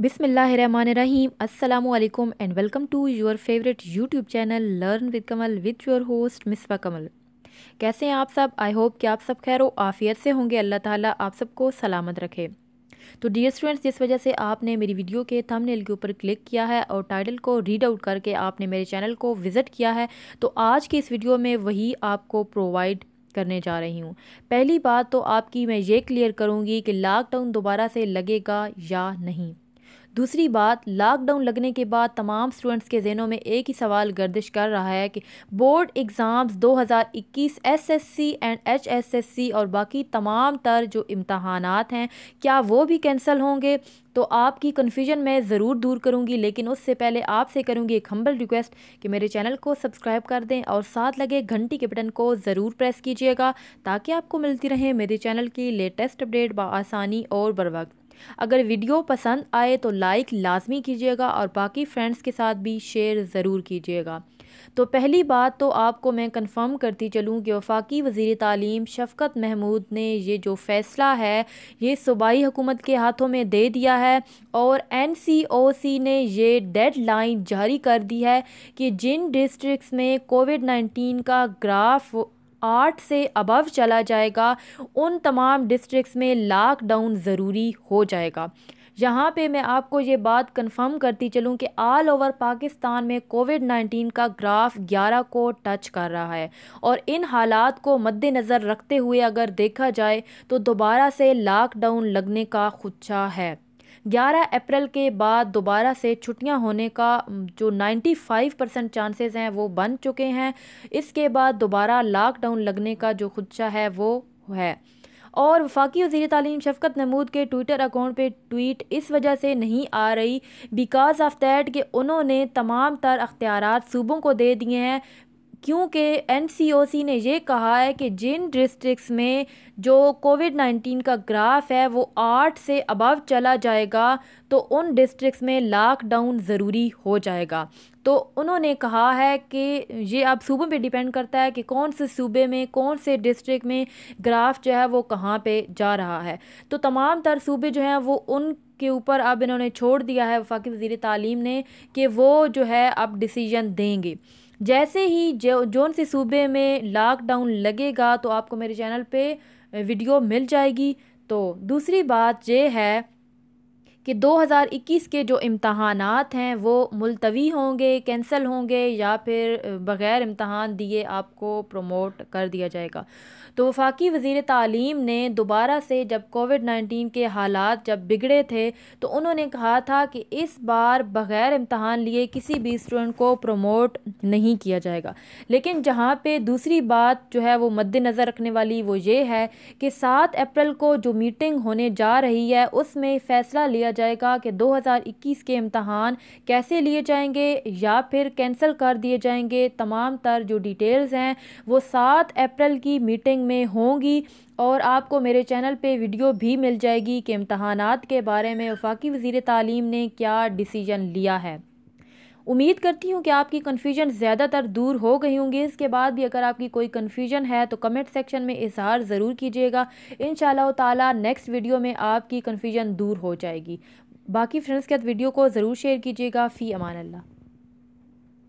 बिसमीम अल्लाम and welcome to your favourite YouTube channel learn with Kamal with your host Misbah Kamal कैसे हैं आप सब आई होप कि आप सब खैर आफियत से होंगे अल्लाह ताला आप सबको सलामत रखे तो डियर स्टूडेंट्स जिस वजह से आपने मेरी वीडियो के थंबनेल के ऊपर क्लिक किया है और टाइटल को रीड आउट करके आपने मेरे चैनल को विज़िट किया है तो आज के इस वीडियो में वही आपको प्रोवाइड करने जा रही हूँ पहली बात तो आपकी मैं ये क्लियर करूँगी कि लॉकडाउन दोबारा से लगेगा या नहीं दूसरी बात लॉकडाउन लगने के बाद तमाम स्टूडेंट्स के जहनों में एक ही सवाल गर्दिश कर रहा है कि board exams 2021 SSC and HSSC और बाकी तमाम तर जो इम्तहान हैं क्या वो भी कैंसिल होंगे तो आपकी कन्फ्यूजन मैं ज़रूर दूर करूंगी लेकिन उससे पहले आपसे करूंगी एक हम्बल रिक्वेस्ट कि मेरे चैनल को सब्सक्राइब कर दें और साथ लगे घंटी के बटन को ज़रूर प्रेस कीजिएगा ताकि आपको मिलती रहे मेरे चैनल की लेटेस्ट अपडेट बसानी और बर वक्त अगर वीडियो पसंद आए तो लाइक लाजमी कीजिएगा और बाकी फ्रेंड्स के साथ भी शेयर ज़रूर कीजिएगा तो पहली बात तो आपको मैं कंफर्म करती चलूँ कि वफाकी वज़ी तालीम शफकत महमूद ने ये जो फ़ैसला है ये सूबाई हुकूमत के हाथों में दे दिया है और एन सी ओ सी ने ये डेड लाइन जारी कर दी है कि जिन डिस्ट्रिक्स में कोविड नाइन्टीन का ग्राफ आठ से अबव चला जाएगा उन तमाम डिस्ट्रिक्स में लॉकडाउन ज़रूरी हो जाएगा यहाँ पे मैं आपको ये बात कंफर्म करती चलूँ कि ऑल ओवर पाकिस्तान में कोविड 19 का ग्राफ 11 को टच कर रहा है और इन हालात को मद्देनज़र रखते हुए अगर देखा जाए तो दोबारा से लॉकडाउन लगने का खुदा है 11 अप्रैल के बाद दोबारा से छुट्टियां होने का जो 95 परसेंट चांसेस हैं वो बन चुके हैं इसके बाद दोबारा लॉकडाउन लगने का जो खदशा है वो है और वफाकी वजी तलीम शफकत महमूद के ट्विटर अकाउंट पे ट्वीट इस वजह से नहीं आ रही बिकॉज ऑफ दैट कि उन्होंने तमाम तर अख्तियार सूबों को दे दिए हैं क्योंकि एनसीओसी ने यह कहा है कि जिन डिस्ट्रिक्स में जो कोविड नाइन्टीन का ग्राफ है वो आठ से अबव चला जाएगा तो उन डिस्ट्रिक्स में लॉकडाउन ज़रूरी हो जाएगा तो उन्होंने कहा है कि ये अब सूबों पे डिपेंड करता है कि कौन से सूबे में कौन से डिस्ट्रिक्ट में ग्राफ जो है वो कहाँ पे जा रहा है तो तमाम तर सूबे जो हैं वो उन के ऊपर अब इन्होंने छोड़ दिया है वफाक वज़ी तालीम ने कि वो जो है अब डिसीजन देंगे जैसे ही जो जौन से सूबे में लॉकडाउन लगेगा तो आपको मेरे चैनल पे वीडियो मिल जाएगी तो दूसरी बात ये है कि 2021 के जो इम्तहान हैं वो मुलतवी होंगे कैंसिल होंगे या फिर बग़ैर इम्तहान दिए आपको प्रमोट कर दिया जाएगा तो वफाकी वज़ी तालीम ने दोबारा से जब कोविड नाइन्टीन के हालात जब बिगड़े थे तो उन्होंने कहा था कि इस बार बग़ैर इम्तहान लिए किसी भी स्टूडेंट को प्रमोट नहीं किया जाएगा लेकिन जहाँ पर दूसरी बात जो है वो मद्दनज़र रखने वाली वो ये है कि सात अप्रैल को जो मीटिंग होने जा रही है उसमें फ़ैसला लिया जाएगा कि 2021 के इम्तहान कैसे लिए जाएंगे या फिर कैंसिल कर दिए जाएंगे तमाम तर जो डिटेल्स हैं वो सात अप्रैल की मीटिंग में होंगी और आपको मेरे चैनल पे वीडियो भी मिल जाएगी कि इम्तहान के बारे में वफाकी वज़ी तालीम ने क्या डिसीजन लिया है उम्मीद करती हूँ कि आपकी कन्फ्यूजन ज़्यादातर दूर हो गई होंगी इसके बाद भी अगर आपकी कोई कन्फ्यूजन है तो कमेंट सेक्शन में इजहार ज़रूर कीजिएगा इन ताला नेक्स्ट वीडियो में आपकी कन्फ्यूजन दूर हो जाएगी बाकी फ्रेंड्स के साथ वीडियो को ज़रूर शेयर कीजिएगा फ़ी अमान अल्लाह